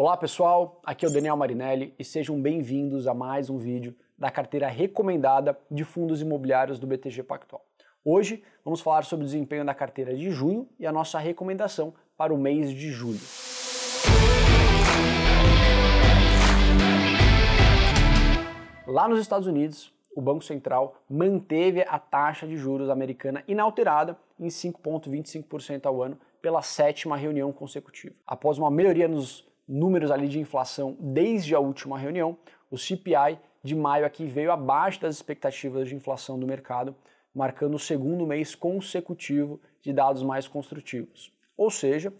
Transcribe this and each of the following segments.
Olá pessoal, aqui é o Daniel Marinelli e sejam bem-vindos a mais um vídeo da carteira recomendada de fundos imobiliários do BTG Pactual. Hoje vamos falar sobre o desempenho da carteira de junho e a nossa recomendação para o mês de julho. Lá nos Estados Unidos, o Banco Central manteve a taxa de juros americana inalterada em 5,25% ao ano pela sétima reunião consecutiva. Após uma melhoria nos números ali de inflação desde a última reunião. O CPI de maio aqui veio abaixo das expectativas de inflação do mercado, marcando o segundo mês consecutivo de dados mais construtivos. Ou seja,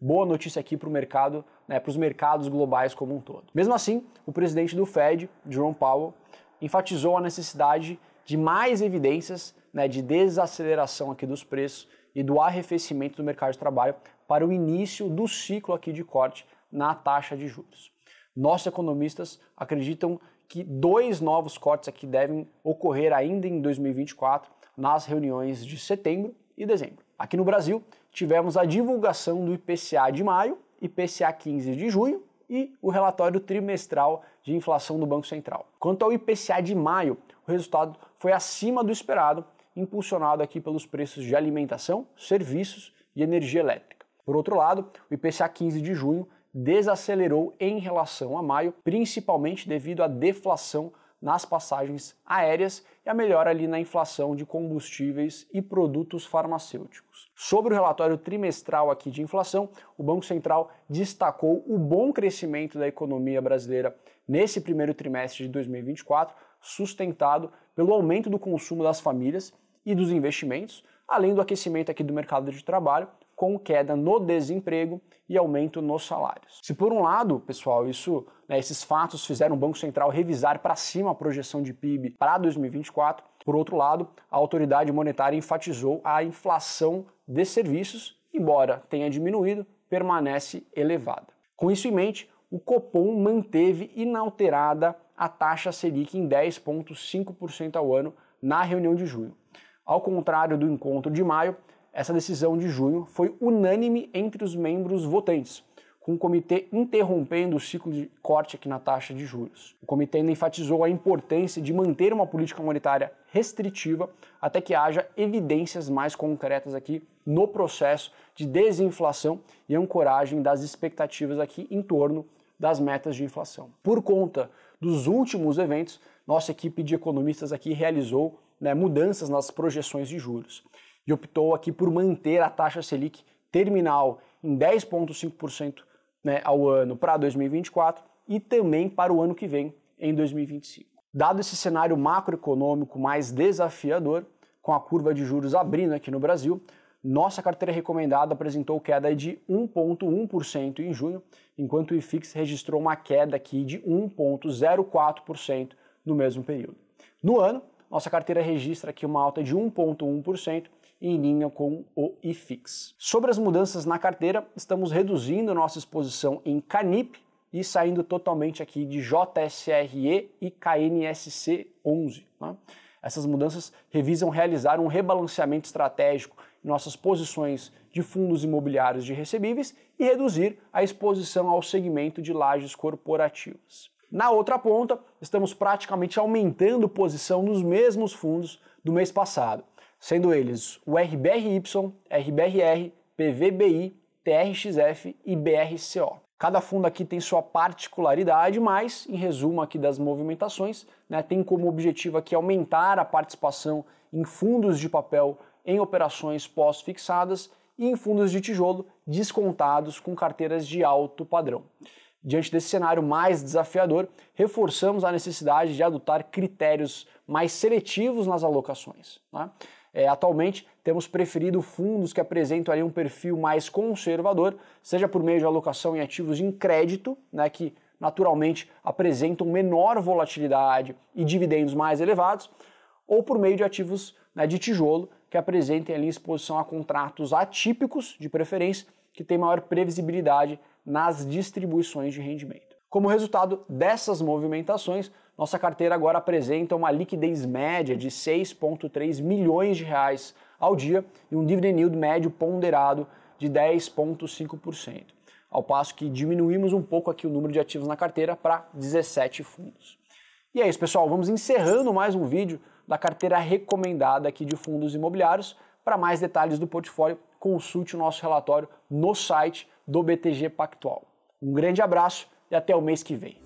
boa notícia aqui para o mercado, né, para os mercados globais como um todo. Mesmo assim, o presidente do Fed, Jerome Powell, enfatizou a necessidade de mais evidências né, de desaceleração aqui dos preços e do arrefecimento do mercado de trabalho para o início do ciclo aqui de corte na taxa de juros. Nossos economistas acreditam que dois novos cortes aqui devem ocorrer ainda em 2024 nas reuniões de setembro e dezembro. Aqui no Brasil, tivemos a divulgação do IPCA de maio, IPCA 15 de junho e o relatório trimestral de inflação do Banco Central. Quanto ao IPCA de maio, o resultado foi acima do esperado, impulsionado aqui pelos preços de alimentação, serviços e energia elétrica. Por outro lado, o IPCA 15 de junho desacelerou em relação a maio, principalmente devido à deflação nas passagens aéreas e a melhora ali na inflação de combustíveis e produtos farmacêuticos. Sobre o relatório trimestral aqui de inflação, o Banco Central destacou o bom crescimento da economia brasileira nesse primeiro trimestre de 2024, sustentado pelo aumento do consumo das famílias e dos investimentos, além do aquecimento aqui do mercado de trabalho, com queda no desemprego e aumento nos salários. Se por um lado, pessoal, isso, né, esses fatos fizeram o Banco Central revisar para cima a projeção de PIB para 2024, por outro lado, a autoridade monetária enfatizou a inflação de serviços, embora tenha diminuído, permanece elevada. Com isso em mente, o Copom manteve inalterada a taxa Selic em 10,5% ao ano na reunião de junho. Ao contrário do encontro de maio, essa decisão de junho foi unânime entre os membros votantes, com o comitê interrompendo o ciclo de corte aqui na taxa de juros. O comitê ainda enfatizou a importância de manter uma política monetária restritiva até que haja evidências mais concretas aqui no processo de desinflação e ancoragem das expectativas aqui em torno das metas de inflação. Por conta dos últimos eventos, nossa equipe de economistas aqui realizou né, mudanças nas projeções de juros e optou aqui por manter a taxa Selic terminal em 10,5% né, ao ano para 2024 e também para o ano que vem, em 2025. Dado esse cenário macroeconômico mais desafiador, com a curva de juros abrindo aqui no Brasil, nossa carteira recomendada apresentou queda de 1,1% em junho, enquanto o IFIX registrou uma queda aqui de 1,04% no mesmo período. No ano, nossa carteira registra aqui uma alta de 1,1%, em linha com o IFIX. Sobre as mudanças na carteira, estamos reduzindo nossa exposição em Canip e saindo totalmente aqui de JSRE e KNSC11. Né? Tá? Essas mudanças revisam realizar um rebalanceamento estratégico em nossas posições de fundos imobiliários de recebíveis e reduzir a exposição ao segmento de lajes corporativas. Na outra ponta, estamos praticamente aumentando posição nos mesmos fundos do mês passado sendo eles o RBRY, RBRR, PVBI, TRXF e BRCO. Cada fundo aqui tem sua particularidade, mas, em resumo aqui das movimentações, né, tem como objetivo aqui aumentar a participação em fundos de papel em operações pós-fixadas e em fundos de tijolo descontados com carteiras de alto padrão. Diante desse cenário mais desafiador, reforçamos a necessidade de adotar critérios mais seletivos nas alocações. Né? É, atualmente, temos preferido fundos que apresentam ali um perfil mais conservador, seja por meio de alocação em ativos em crédito, né, que naturalmente apresentam menor volatilidade e dividendos mais elevados, ou por meio de ativos né, de tijolo, que apresentem ali exposição a contratos atípicos, de preferência, que têm maior previsibilidade nas distribuições de rendimento. Como resultado dessas movimentações, nossa carteira agora apresenta uma liquidez média de 6,3 milhões de reais ao dia e um dividend yield médio ponderado de 10,5%, ao passo que diminuímos um pouco aqui o número de ativos na carteira para 17 fundos. E é isso, pessoal. Vamos encerrando mais um vídeo da carteira recomendada aqui de fundos imobiliários. Para mais detalhes do portfólio, consulte o nosso relatório no site do BTG Pactual. Um grande abraço e até o mês que vem.